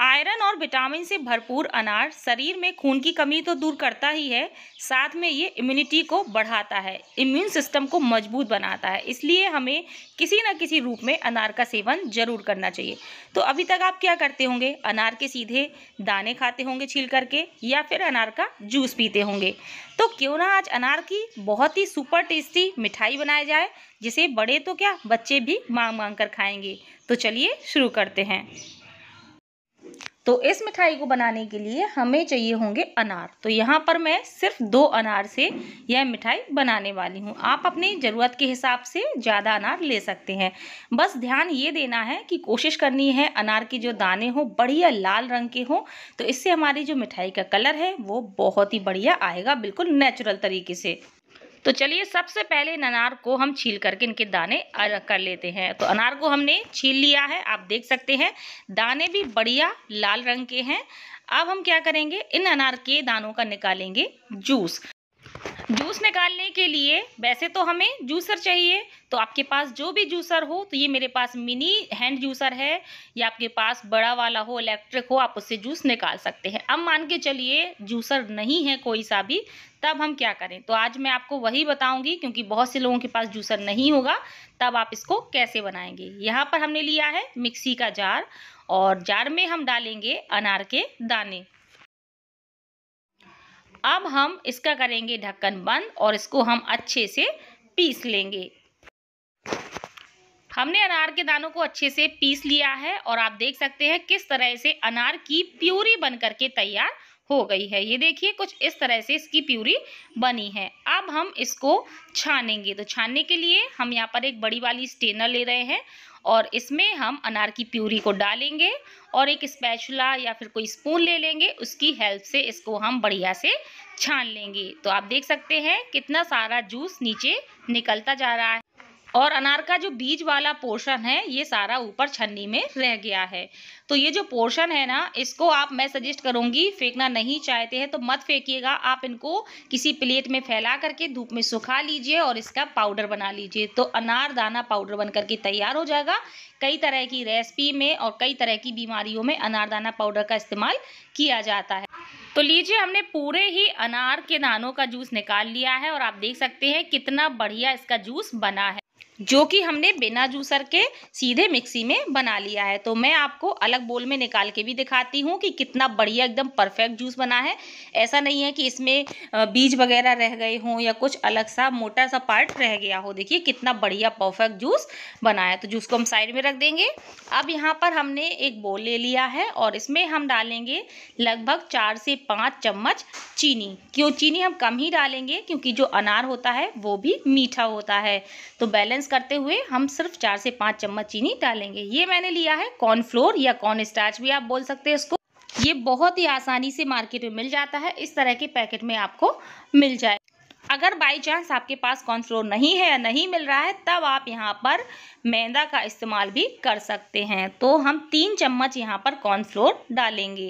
iron और vitamin से भरपूर अनार शरीर में खून की कमी तो दूर करता ही है साथ में ये इम्यूनिटी को बढ़ाता है इम्यून सिस्टम को मजबूत बनाता है इसलिए हमें किसी न किसी रूप में अनार का सेवन जरूर करना चाहिए तो अभी तक आप क्या करते होंगे अनार के सीधे दाने खाते होंगे छील करके या फिर अनार का जूस पीते होंगे तो क्यों ना आज अनार की बहुत ही सुपर टेस्टी मिठाई बनाई जाए जिसे बड़े तो क्या बच्चे भी मांग मांग कर खाएंगे तो चलिए शुरू करते हैं तो इस मिठाई को बनाने के लिए हमें चाहिए होंगे अनार तो यहाँ पर मैं सिर्फ दो अनार से यह मिठाई बनाने वाली हूँ आप अपनी ज़रूरत के हिसाब से ज़्यादा अनार ले सकते हैं बस ध्यान ये देना है कि कोशिश करनी है अनार के जो दाने हों बढ़िया लाल रंग के हों तो इससे हमारी जो मिठाई का कलर है वो बहुत ही बढ़िया आएगा बिल्कुल नेचुरल तरीके से तो चलिए सबसे पहले इन अनार को हम छील करके इनके दाने कर लेते हैं तो अनार को हमने छील लिया है आप देख सकते हैं दाने भी बढ़िया लाल रंग के हैं अब हम क्या करेंगे इन अनार के दानों का निकालेंगे जूस जूस निकालने के लिए वैसे तो हमें जूसर चाहिए तो आपके पास जो भी जूसर हो तो ये मेरे पास मिनी हैंड जूसर है या आपके पास बड़ा वाला हो इलेक्ट्रिक हो आप उससे जूस निकाल सकते हैं अब मान के चलिए जूसर नहीं है कोई सा भी तब हम क्या करें तो आज मैं आपको वही बताऊंगी क्योंकि बहुत से लोगों के पास जूसर नहीं होगा तब आप इसको कैसे बनाएंगे यहाँ पर हमने लिया है मिक्सी का जार और जार में हम डालेंगे अनार के दाने अब हम इसका करेंगे ढक्कन बंद और इसको हम अच्छे से पीस लेंगे हमने अनार के दानों को अच्छे से पीस लिया है और आप देख सकते हैं किस तरह से अनार की प्यूरी बन करके तैयार हो गई है ये देखिए कुछ इस तरह से इसकी प्यूरी बनी है अब हम इसको छानेंगे तो छानने के लिए हम यहाँ पर एक बड़ी वाली स्टेनर ले रहे हैं और इसमें हम अनार की प्यूरी को डालेंगे और एक स्पैचुला या फिर कोई स्पून ले लेंगे उसकी हेल्प से इसको हम बढ़िया से छान लेंगे तो आप देख सकते हैं कितना सारा जूस नीचे निकलता जा रहा है और अनार का जो बीज वाला पोर्शन है ये सारा ऊपर छन्नी में रह गया है तो ये जो पोर्शन है ना इसको आप मैं सजेस्ट करूँगी फेंकना नहीं चाहते हैं तो मत फेंकिएगा आप इनको किसी प्लेट में फैला करके धूप में सुखा लीजिए और इसका पाउडर बना लीजिए तो अनार दाना पाउडर बन करके तैयार हो जाएगा कई तरह की रेसिपी में और कई तरह की बीमारियों में अनारदाना पाउडर का इस्तेमाल किया जाता है तो लीजिए हमने पूरे ही अनार के दानों का जूस निकाल लिया है और आप देख सकते हैं कितना बढ़िया इसका जूस बना है जो कि हमने बिना जूसर के सीधे मिक्सी में बना लिया है तो मैं आपको अलग बोल में निकाल के भी दिखाती हूँ कि कितना बढ़िया एकदम परफेक्ट जूस बना है ऐसा नहीं है कि इसमें बीज वगैरह रह गए हों या कुछ अलग सा मोटा सा पार्ट रह गया हो देखिए कितना बढ़िया परफेक्ट जूस बना है तो जूस को हम साइड में रख देंगे अब यहाँ पर हमने एक बोल ले लिया है और इसमें हम डालेंगे लगभग चार से पाँच चम्मच चीनी क्यों चीनी हम कम ही डालेंगे क्योंकि जो अनार होता है वो भी मीठा होता है तो बैलेंस बैलेंस करते हुए हम सिर्फ चार से पाँच चम्मच चीनी डालेंगे ये मैंने लिया है कॉर्नफ्लोर या कॉर्न स्टार्च भी आप बोल सकते हैं इसको ये बहुत ही आसानी से मार्केट में मिल जाता है इस तरह के पैकेट में आपको मिल जाए अगर बाई चांस आपके पास कॉर्नफ्लोर नहीं है या नहीं मिल रहा है तब आप यहाँ पर मैदा का इस्तेमाल भी कर सकते हैं तो हम तीन चम्मच यहाँ पर कॉर्नफ्लोर डालेंगे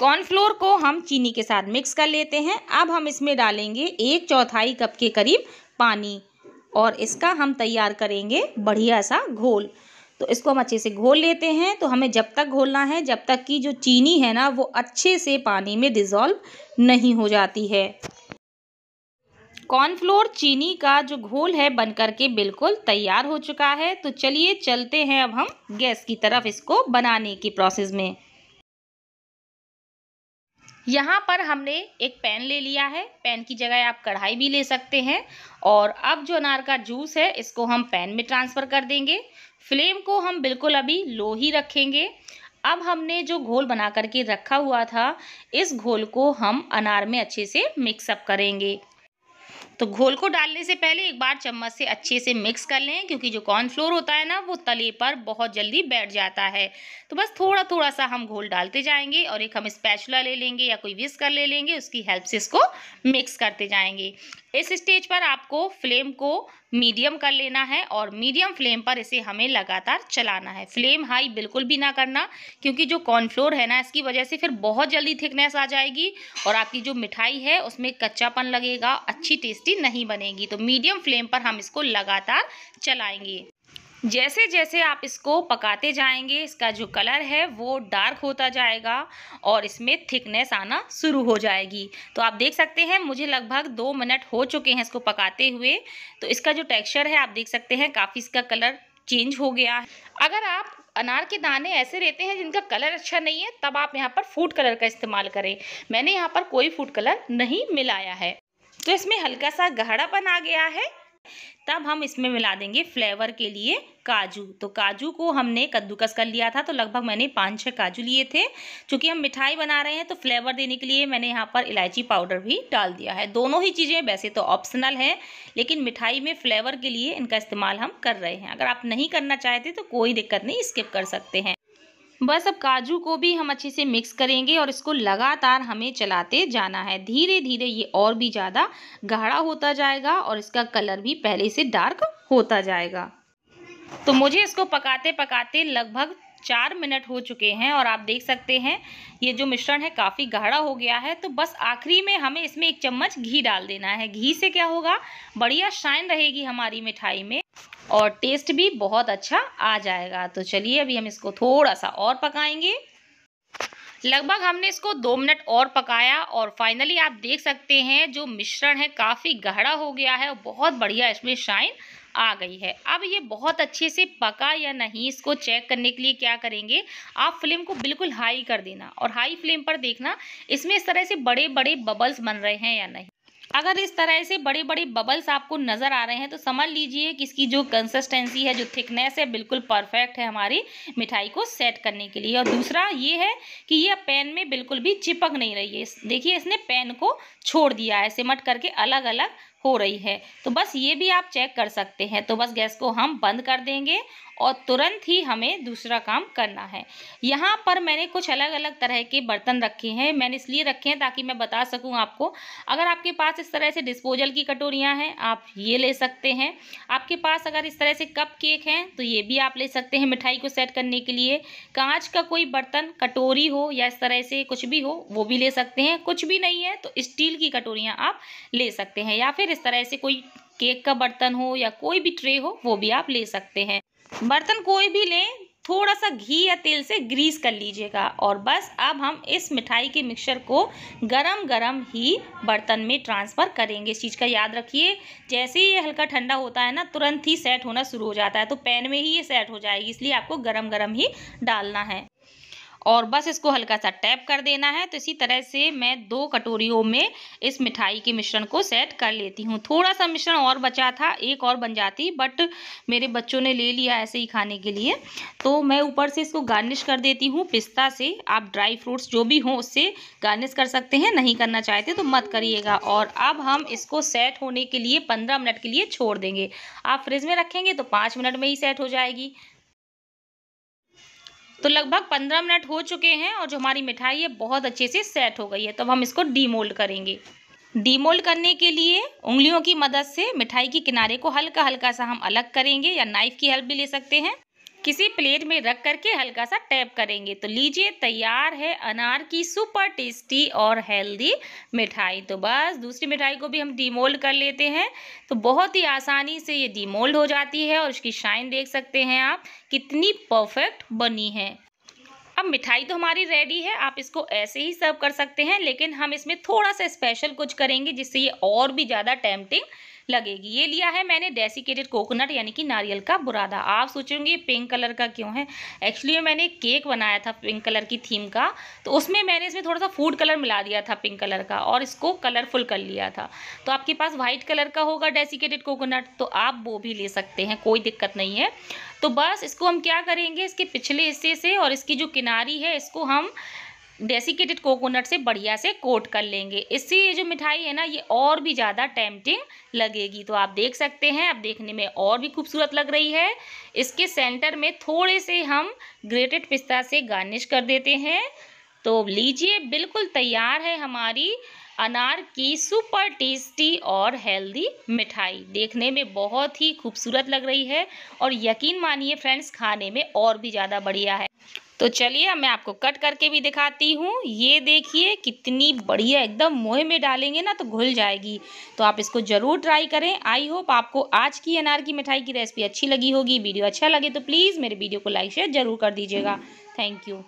कॉर्नफ्लोर को हम चीनी के साथ मिक्स कर लेते हैं अब हम इसमें डालेंगे एक चौथाई कप के करीब पानी और इसका हम तैयार करेंगे बढ़िया सा घोल तो इसको हम अच्छे से घोल लेते हैं तो हमें जब तक घोलना है जब तक कि जो चीनी है ना वो अच्छे से पानी में डिज़ोल्व नहीं हो जाती है कॉर्नफ्लोर चीनी का जो घोल है बन करके बिल्कुल तैयार हो चुका है तो चलिए चलते हैं अब हम गैस की तरफ इसको बनाने की प्रोसेस में यहाँ पर हमने एक पैन ले लिया है पैन की जगह आप कढ़ाई भी ले सकते हैं और अब जो अनार का जूस है इसको हम पैन में ट्रांसफ़र कर देंगे फ्लेम को हम बिल्कुल अभी लो ही रखेंगे अब हमने जो घोल बना करके रखा हुआ था इस घोल को हम अनार में अच्छे से मिक्सअप करेंगे तो घोल को डालने से पहले एक बार चम्मच से अच्छे से मिक्स कर लें क्योंकि जो कॉर्नफ्लोर होता है ना वो तले पर बहुत जल्दी बैठ जाता है तो बस थोड़ा थोड़ा सा हम घोल डालते जाएंगे और एक हम स्पैचुला ले लेंगे या कोई विस्कर ले लेंगे उसकी हेल्प से इसको मिक्स करते जाएंगे इस स्टेज पर आपको फ्लेम को मीडियम कर लेना है और मीडियम फ्लेम पर इसे हमें लगातार चलाना है फ्लेम हाई बिल्कुल भी ना करना क्योंकि जो कॉर्नफ्लोर है ना इसकी वजह से फिर बहुत जल्दी थिकनेस आ जाएगी और आपकी जो मिठाई है उसमें कच्चापन लगेगा अच्छी टेस्टी नहीं बनेगी तो मीडियम फ्लेम पर हम इसको लगातार चलाएंगे जैसे जैसे आप इसको पकाते जाएंगे इसका जो कलर है वो डार्क होता जाएगा और इसमें थिकनेस आना शुरू हो जाएगी तो आप देख सकते हैं मुझे लगभग दो मिनट हो चुके हैं इसको पकाते हुए तो इसका जो टेक्सचर है आप देख सकते हैं काफ़ी इसका कलर चेंज हो गया है अगर आप अनार के दाने ऐसे रहते हैं जिनका कलर अच्छा नहीं है तब आप यहाँ पर फूड कलर का इस्तेमाल करें मैंने यहाँ पर कोई फूड कलर नहीं मिलाया है तो इसमें हल्का सा गहरापन आ गया है तब हम इसमें मिला देंगे फ्लेवर के लिए काजू तो काजू को हमने कद्दूकस कर लिया था तो लगभग मैंने पाँच छः काजू लिए थे क्योंकि हम मिठाई बना रहे हैं तो फ्लेवर देने के लिए मैंने यहाँ पर इलायची पाउडर भी डाल दिया है दोनों ही चीज़ें वैसे तो ऑप्शनल है लेकिन मिठाई में फ्लेवर के लिए इनका इस्तेमाल हम कर रहे हैं अगर आप नहीं करना चाहते तो कोई दिक्कत नहीं स्किप कर सकते हैं बस अब काजू को भी हम अच्छे से मिक्स करेंगे और इसको लगातार हमें चलाते जाना है धीरे धीरे ये और भी ज़्यादा गाढ़ा होता जाएगा और इसका कलर भी पहले से डार्क होता जाएगा तो मुझे इसको पकाते पकाते लगभग चार मिनट हो चुके हैं और आप देख सकते हैं ये जो मिश्रण है काफ़ी गाढ़ा हो गया है तो बस आखिरी में हमें इसमें एक चम्मच घी डाल देना है घी से क्या होगा बढ़िया शाइन रहेगी हमारी मिठाई में और टेस्ट भी बहुत अच्छा आ जाएगा तो चलिए अभी हम इसको थोड़ा सा और पकाएंगे लगभग हमने इसको दो मिनट और पकाया और फाइनली आप देख सकते हैं जो मिश्रण है काफ़ी गहरा हो गया है और बहुत बढ़िया इसमें शाइन आ गई है अब ये बहुत अच्छे से पका या नहीं इसको चेक करने के लिए क्या करेंगे आप फ्लेम को बिल्कुल हाई कर देना और हाई फ्लेम पर देखना इसमें इस तरह से बड़े बड़े बबल्स बन रहे हैं या नहीं अगर इस तरह से बड़े बड़े बबल्स आपको नज़र आ रहे हैं तो समझ लीजिए कि इसकी जो कंसिस्टेंसी है जो थिकनेस है बिल्कुल परफेक्ट है हमारी मिठाई को सेट करने के लिए और दूसरा ये है कि ये पैन में बिल्कुल भी चिपक नहीं रही है देखिए इसने पैन को छोड़ दिया है सिमट करके अलग अलग हो रही है तो बस ये भी आप चेक कर सकते हैं तो बस गैस को हम बंद कर देंगे और तुरंत ही हमें दूसरा काम करना है यहाँ पर मैंने कुछ अलग अलग तरह के बर्तन रखे हैं मैंने इसलिए रखे हैं ताकि मैं बता सकूँ आपको अगर आपके पास इस तरह से डिस्पोजल की कटोरियाँ हैं आप ये ले सकते हैं आपके पास अगर इस तरह से कप केक हैं तो ये भी आप ले सकते हैं मिठाई को सेट करने के लिए कांच का कोई बर्तन कटोरी हो या इस तरह से कुछ भी हो वो भी ले सकते हैं कुछ भी नहीं है तो स्टील की कटोरियाँ आप ले सकते हैं या फिर इस तरह से कोई केक का बर्तन हो या कोई भी ट्रे हो वो भी आप ले सकते हैं बर्तन कोई भी लें थोड़ा सा घी या तेल से ग्रीस कर लीजिएगा और बस अब हम इस मिठाई के मिक्सचर को गरम गरम ही बर्तन में ट्रांसफ़र करेंगे इस चीज़ का याद रखिए जैसे ही ये हल्का ठंडा होता है ना तुरंत ही सेट होना शुरू हो जाता है तो पैन में ही ये सेट हो जाएगी इसलिए आपको गरम गरम ही डालना है और बस इसको हल्का सा टैप कर देना है तो इसी तरह से मैं दो कटोरियों में इस मिठाई के मिश्रण को सेट कर लेती हूँ थोड़ा सा मिश्रण और बचा था एक और बन जाती बट मेरे बच्चों ने ले लिया ऐसे ही खाने के लिए तो मैं ऊपर से इसको गार्निश कर देती हूँ पिस्ता से आप ड्राई फ्रूट्स जो भी हों उससे गार्निश कर सकते हैं नहीं करना चाहते तो मत करिएगा और अब हम इसको सेट होने के लिए पंद्रह मिनट के लिए छोड़ देंगे आप फ्रिज में रखेंगे तो पाँच मिनट में ही सेट हो जाएगी तो लगभग पंद्रह मिनट हो चुके हैं और जो हमारी मिठाई है बहुत अच्छे से सेट हो गई है तो हम इसको डीमोल्ड करेंगे डीमोल्ड करने के लिए उंगलियों की मदद से मिठाई के किनारे को हल्का हल्का सा हम अलग करेंगे या नाइफ की हेल्प भी ले सकते हैं किसी प्लेट में रख करके हल्का सा टैप करेंगे तो लीजिए तैयार है अनार की सुपर टेस्टी और हेल्दी मिठाई तो बस दूसरी मिठाई को भी हम डीमोल्ड कर लेते हैं तो बहुत ही आसानी से ये डीमोल्ड हो जाती है और उसकी शाइन देख सकते हैं आप कितनी परफेक्ट बनी है अब मिठाई तो हमारी रेडी है आप इसको ऐसे ही सर्व कर सकते हैं लेकिन हम इसमें थोड़ा सा स्पेशल कुछ करेंगे जिससे ये और भी ज़्यादा टेम्पटिंग लगेगी ये लिया है मैंने डेसिकेटेड कोकोनट यानी कि नारियल का बुरादा आप सोचेंगे पिंक कलर का क्यों है एक्चुअली मैंने केक बनाया था पिंक कलर की थीम का तो उसमें मैंने इसमें थोड़ा सा फूड कलर मिला दिया था पिंक कलर का और इसको कलरफुल कर लिया था तो आपके पास वाइट कलर का होगा डेसिकेटेड कोकोनट तो आप वो भी ले सकते हैं कोई दिक्कत नहीं है तो बस इसको हम क्या करेंगे इसके पिछले हिस्से से और इसकी जो किनारी है इसको हम डेसिकेटेड कोकोनट से बढ़िया से कोट कर लेंगे इससे ये जो मिठाई है ना ये और भी ज़्यादा टेम्पटिंग लगेगी तो आप देख सकते हैं अब देखने में और भी खूबसूरत लग रही है इसके सेंटर में थोड़े से हम ग्रेटेड पिस्ता से गार्निश कर देते हैं तो लीजिए बिल्कुल तैयार है हमारी अनार की सुपर टेस्टी और हेल्दी मिठाई देखने में बहुत ही खूबसूरत लग रही है और यकीन मानिए फ्रेंड्स खाने में और भी ज़्यादा बढ़िया है तो चलिए अब मैं आपको कट करके भी दिखाती हूँ ये देखिए कितनी बढ़िया एकदम मोहे में डालेंगे ना तो घुल जाएगी तो आप इसको ज़रूर ट्राई करें आई होप आपको आज की अनार की मिठाई की रेसिपी अच्छी लगी होगी वीडियो अच्छा लगे तो प्लीज़ मेरे वीडियो को लाइक शेयर ज़रूर कर दीजिएगा थैंक यू